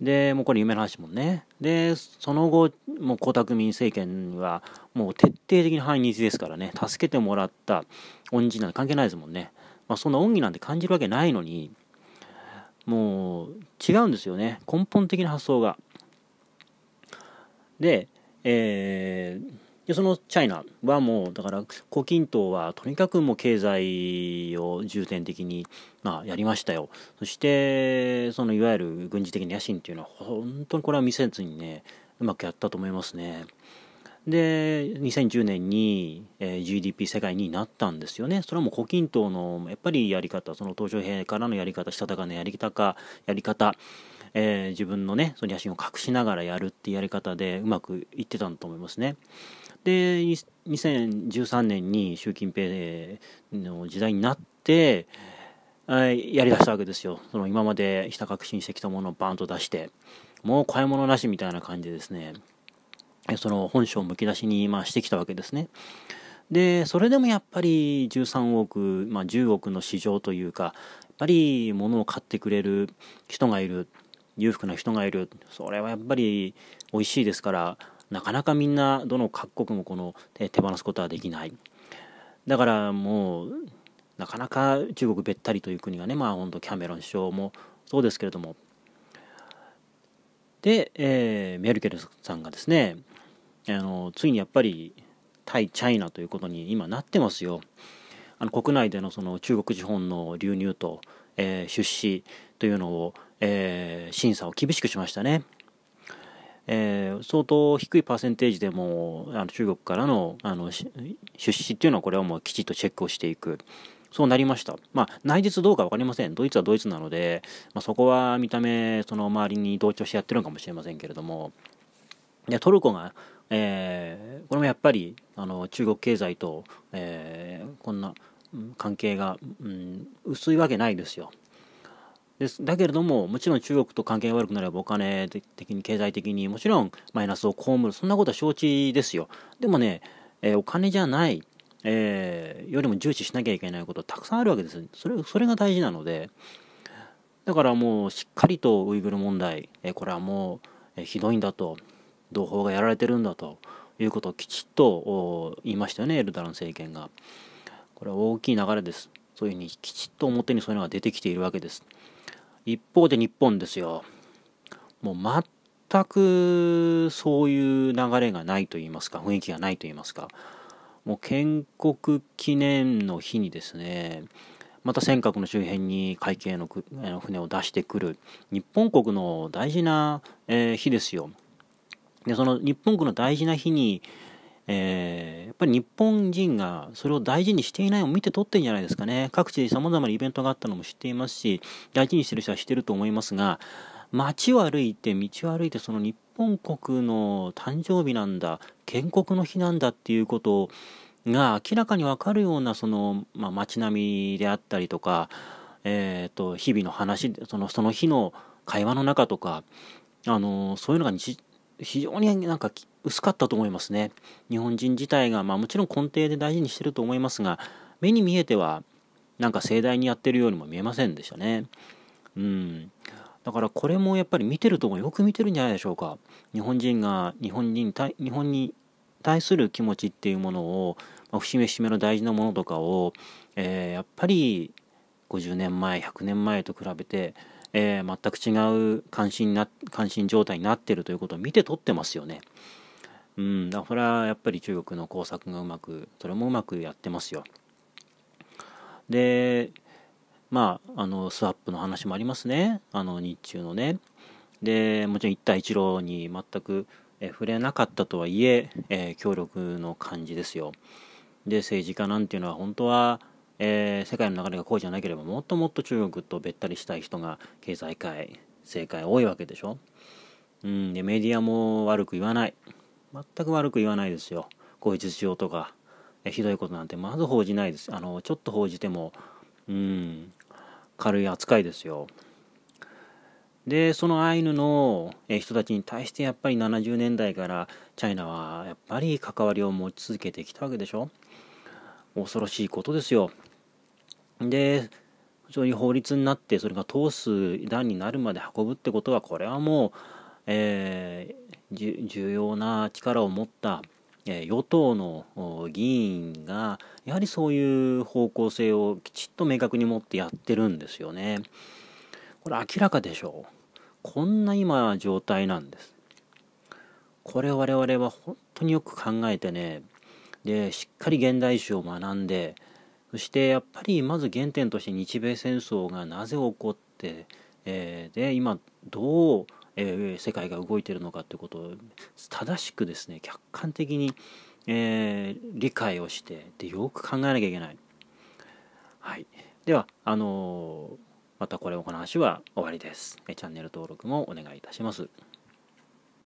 で、もうこれ夢の話もね。で、その後、もう江沢民政権は、もう徹底的に反日ですからね、助けてもらった恩人なんて関係ないですもんね。まあ、そんな恩義なんて感じるわけないのに、もう違うんですよね。根本的な発想が。で、えー、でそのチャイナはもうだから胡錦涛はとにかくもう経済を重点的に、まあ、やりましたよそしてそのいわゆる軍事的な野心っていうのは本当にこれは見せずにねうまくやったと思いますね。で2010年に、えー、GDP 世界になったんですよねそれはもう胡錦涛のやっぱりやり方その東小平からのやり方したたかのやり方かやり方、えー、自分のねその野心を隠しながらやるっていうやり方でうまくいってたんだと思いますね。で2013年に習近平の時代になってやりだしたわけですよその今までひたしにしてきたものをバンと出してもう買い物なしみたいな感じでですねその本性をむき出しにまあしてきたわけですね。でそれでもやっぱり13億、まあ、10億の市場というかやっぱり物を買ってくれる人がいる裕福な人がいるそれはやっぱり美味しいですからなかなかみんなどの各国もこの手放すことはできないだからもうなかなか中国べったりという国がねまあ本当キャメロン首相もそうですけれどもで、えー、メルケルさんがですねあのついにやっぱり対チャイナということに今なってますよ。あの国内でのその中国資本の流入と、えー、出資というのを、えー、審査を厳しくしましたね。えー、相当低いパーセンテージでもあの中国からのあの出資っていうのはこれはもうきちっとチェックをしていく。そうなりました。まあ、内実どうか分かりません。ドイツはドイツなので、まあ、そこは見た目、その周りに同調してやってるのかもしれませんけれども、でトルコが、えー、これもやっぱりあの中国経済と、えー、こんな関係が、うん、薄いわけないですよ。ですだけれどももちろん中国と関係が悪くなればお金的に経済的にもちろんマイナスを被るそんなことは承知ですよでもね、えー、お金じゃない、えー、よりも重視しなきゃいけないことたくさんあるわけですそれそれが大事なのでだからもうしっかりとウイグル問題、えこれはもう、ひどいんだと同胞がやられてるんだということをきちっと言いましたよねエルダラン政権がこれは大きい流れですそういうふうにきちっと表にそういうのが出てきているわけです一方で日本ですよもう全くそういう流れがないと言いますか雰囲気がないと言いますかもう建国記念の日にですねまた尖閣の周辺に海警の船を出してくる日本国の大事な、え日ですよでその日本国の大事な日にえー、やっぱり日本人がそれを大事にしていないを見て取ってるんじゃないですかね各地で様々なイベントがあったのも知っていますし大事にしてる人は知ってると思いますが街を歩いて道を歩いてその日本国の誕生日なんだ建国の日なんだっていうことが明らかにわかるようなその、まあ、街並みであったりとか、えー、と日々の話そのその日の会話の中とかあのそういうのが非常になんか薄かったと思いますね。日本人自体が、まあ、もちろん根底で大事にしてると思いますが目に見えてはなんか盛大にやってるようにも見えませんでしたね。うんだからこれもやっぱり見てるともよく見てるんじゃないでしょうか。日本人が日本人日本に対する気持ちっていうものを、まあ、節目節目の大事なものとかを、えー、やっぱり50年前100年前と比べて、えー、全く違う関心な関心状態になってるということを見て取ってますよね。うん、だからやっぱり中国の工作がうまくそれもうまくやってますよでまああのスワップの話もありますねあの日中のねでもちろん一帯一路に全く触れなかったとはいええー、協力の感じですよで政治家なんていうのは本当は、えー、世界の流れがこうじゃなければもっともっと中国とべったりしたい人が経済界政界多いわけでしょ、うん、でメディアも悪く言わない全く悪く言わないですよこういう実情とかひどいことなんてまず報じないですあのちょっと報じてもうん軽い扱いですよでそのアイヌの人たちに対してやっぱり70年代からチャイナはやっぱり関わりを持ち続けてきたわけでしょ恐ろしいことですよでそういう法律になってそれが通す段になるまで運ぶってことはこれはもう、え重要な力を持った与党の議員がやはりそういう方向性をきちっと明確に持ってやってるんですよね。これ明らかでしょう。こんな今状態なんです。これ我々は本当によく考えてねでしっかり現代史を学んでそしてやっぱりまず原点として日米戦争がなぜ起こって、えー、で今どうえー、世界が動いてるのかということを正しくですね客観的に、えー、理解をしてでよく考えなきゃいけない。はい、ではあのー、またこれもこの話は終わりです。チャンネル登録もお願いいたします。